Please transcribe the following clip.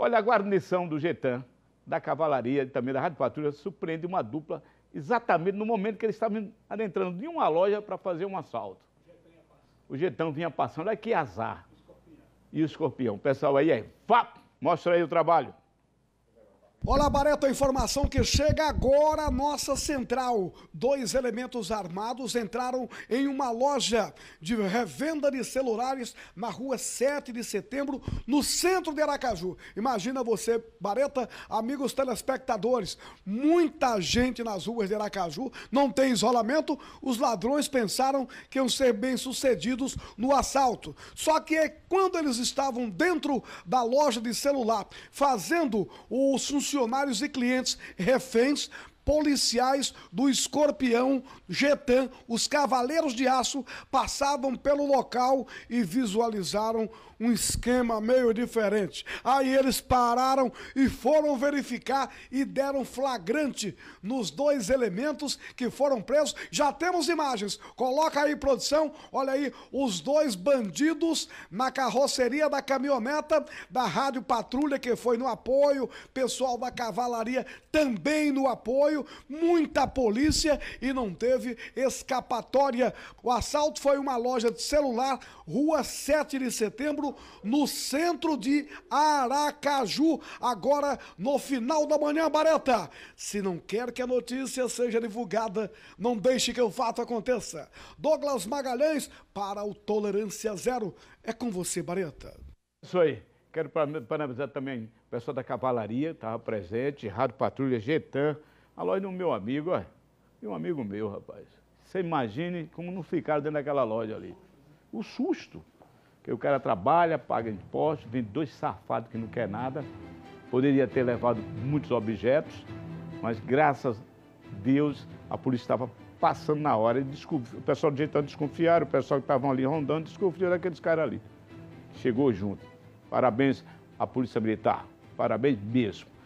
Olha, a guarnição do Getan, da Cavalaria e também da Rádio Patrulha surpreende uma dupla exatamente no momento que eles estavam adentrando de uma loja para fazer um assalto. O Getan vinha passando, olha que é azar. E o escorpião. O pessoal aí, aí, é, vá, mostra aí o trabalho. Olá, Barreto, a informação que chega agora à nossa central. Dois elementos armados entraram em uma loja de revenda de celulares na rua 7 de setembro, no centro de Aracaju. Imagina você, Bareta, amigos telespectadores, muita gente nas ruas de Aracaju, não tem isolamento. Os ladrões pensaram que iam ser bem-sucedidos no assalto. Só que é quando eles estavam dentro da loja de celular, fazendo o funcionamento funcionários e clientes reféns policiais do Escorpião Getan, os Cavaleiros de Aço, passavam pelo local e visualizaram um esquema meio diferente. Aí eles pararam e foram verificar e deram flagrante nos dois elementos que foram presos. Já temos imagens. Coloca aí, produção. Olha aí, os dois bandidos na carroceria da caminhoneta da Rádio Patrulha, que foi no apoio, pessoal da cavalaria também no apoio muita polícia e não teve escapatória. O assalto foi uma loja de celular, rua 7 de setembro, no centro de Aracaju, agora no final da manhã, Bareta. Se não quer que a notícia seja divulgada, não deixe que o fato aconteça. Douglas Magalhães para o Tolerância Zero. É com você, Bareta. Isso aí. Quero parabenizar também o pessoal da Cavalaria, estava presente, Rádio Patrulha, Getan loja do meu amigo, ó, um amigo meu, rapaz. Você imagine como não ficaram dentro daquela loja ali. O susto. Que o cara trabalha, paga impostos, vem dois safados que não quer nada. Poderia ter levado muitos objetos, mas graças a Deus a polícia estava passando na hora e desculpa, o pessoal de jeito estava desconfiado, o pessoal que estavam ali rondando desconfiou daqueles caras ali. Chegou junto. Parabéns à Polícia Militar. Parabéns mesmo.